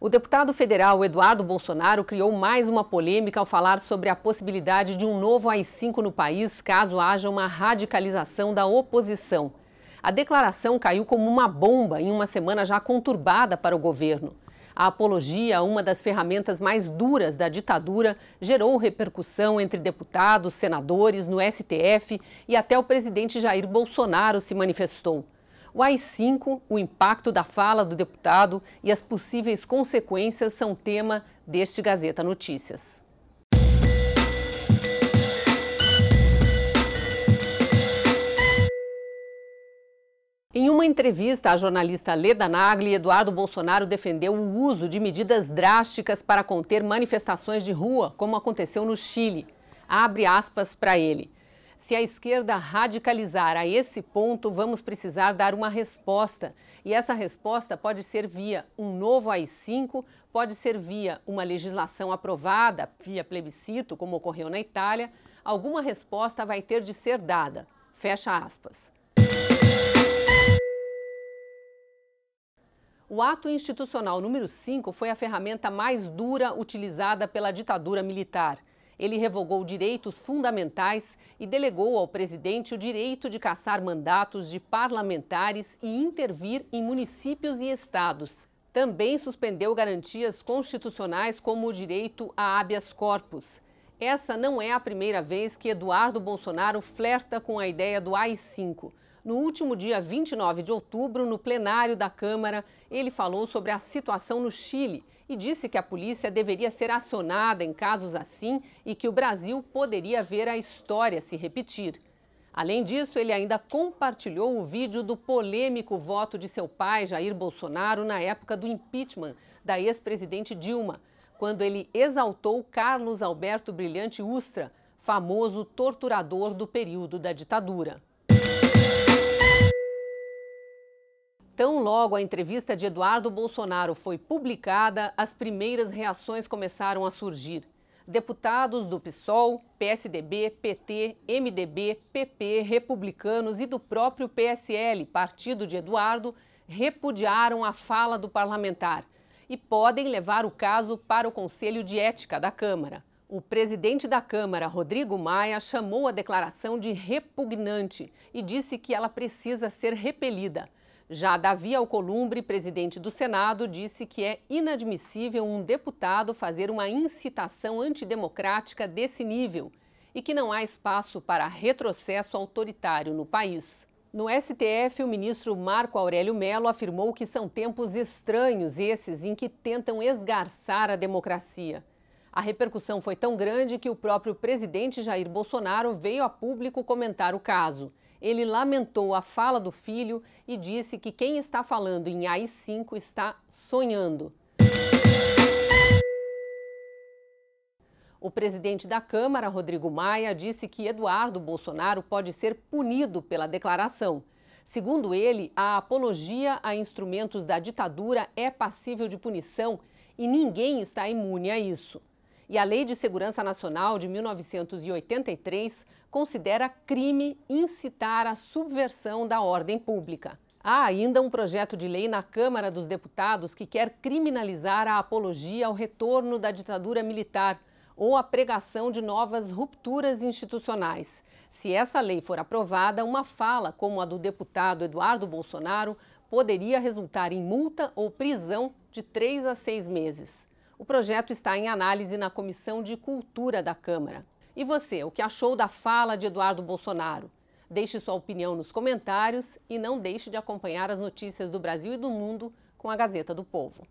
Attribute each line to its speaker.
Speaker 1: O deputado federal Eduardo Bolsonaro criou mais uma polêmica ao falar sobre a possibilidade de um novo AI-5 no país caso haja uma radicalização da oposição. A declaração caiu como uma bomba em uma semana já conturbada para o governo. A apologia a uma das ferramentas mais duras da ditadura gerou repercussão entre deputados, senadores, no STF e até o presidente Jair Bolsonaro se manifestou. O AI-5, o impacto da fala do deputado e as possíveis consequências são tema deste Gazeta Notícias. Em uma entrevista à jornalista Leda Nagli, Eduardo Bolsonaro defendeu o uso de medidas drásticas para conter manifestações de rua, como aconteceu no Chile. Abre aspas para ele. Se a esquerda radicalizar a esse ponto, vamos precisar dar uma resposta. E essa resposta pode ser via um novo AI-5, pode ser via uma legislação aprovada, via plebiscito, como ocorreu na Itália. Alguma resposta vai ter de ser dada. Fecha aspas. O ato institucional número 5 foi a ferramenta mais dura utilizada pela ditadura militar. Ele revogou direitos fundamentais e delegou ao presidente o direito de cassar mandatos de parlamentares e intervir em municípios e estados. Também suspendeu garantias constitucionais como o direito a habeas corpus. Essa não é a primeira vez que Eduardo Bolsonaro flerta com a ideia do AI-5. No último dia 29 de outubro, no plenário da Câmara, ele falou sobre a situação no Chile e disse que a polícia deveria ser acionada em casos assim e que o Brasil poderia ver a história se repetir. Além disso, ele ainda compartilhou o vídeo do polêmico voto de seu pai, Jair Bolsonaro, na época do impeachment da ex-presidente Dilma, quando ele exaltou Carlos Alberto Brilhante Ustra, famoso torturador do período da ditadura. Tão logo a entrevista de Eduardo Bolsonaro foi publicada, as primeiras reações começaram a surgir. Deputados do PSOL, PSDB, PT, MDB, PP, republicanos e do próprio PSL, partido de Eduardo, repudiaram a fala do parlamentar e podem levar o caso para o Conselho de Ética da Câmara. O presidente da Câmara, Rodrigo Maia, chamou a declaração de repugnante e disse que ela precisa ser repelida. Já Davi Alcolumbre, presidente do Senado, disse que é inadmissível um deputado fazer uma incitação antidemocrática desse nível e que não há espaço para retrocesso autoritário no país. No STF, o ministro Marco Aurélio Melo afirmou que são tempos estranhos esses em que tentam esgarçar a democracia. A repercussão foi tão grande que o próprio presidente Jair Bolsonaro veio a público comentar o caso ele lamentou a fala do filho e disse que quem está falando em AI-5 está sonhando. O presidente da Câmara, Rodrigo Maia, disse que Eduardo Bolsonaro pode ser punido pela declaração. Segundo ele, a apologia a instrumentos da ditadura é passível de punição e ninguém está imune a isso e a Lei de Segurança Nacional de 1983 considera crime incitar a subversão da ordem pública. Há ainda um projeto de lei na Câmara dos Deputados que quer criminalizar a apologia ao retorno da ditadura militar ou a pregação de novas rupturas institucionais. Se essa lei for aprovada, uma fala como a do deputado Eduardo Bolsonaro poderia resultar em multa ou prisão de três a seis meses. O projeto está em análise na Comissão de Cultura da Câmara. E você, o que achou da fala de Eduardo Bolsonaro? Deixe sua opinião nos comentários e não deixe de acompanhar as notícias do Brasil e do mundo com a Gazeta do Povo.